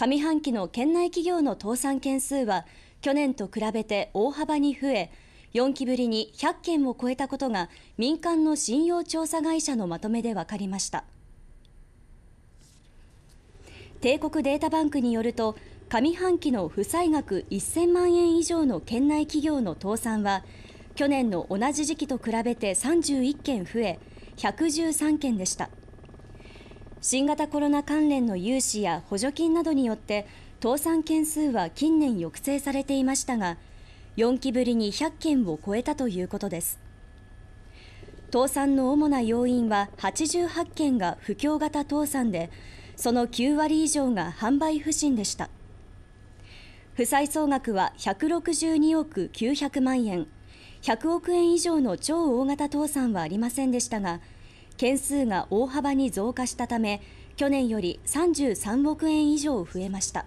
上半期の県内企業の倒産件数は去年と比べて大幅に増え4期ぶりに100件を超えたことが民間の信用調査会社のまとめで分かりました帝国データバンクによると上半期の負債額1000万円以上の県内企業の倒産は去年の同じ時期と比べて31件増え113件でした。新型コロナ関連の融資や補助金などによって倒産件数は近年抑制されていましたが4期ぶりに100件を超えたということです倒産の主な要因は88件が不況型倒産でその9割以上が販売不振でした負債総額は162億900万円100億円以上の超大型倒産はありませんでしたが件数が大幅に増加したため去年より33億円以上増えました。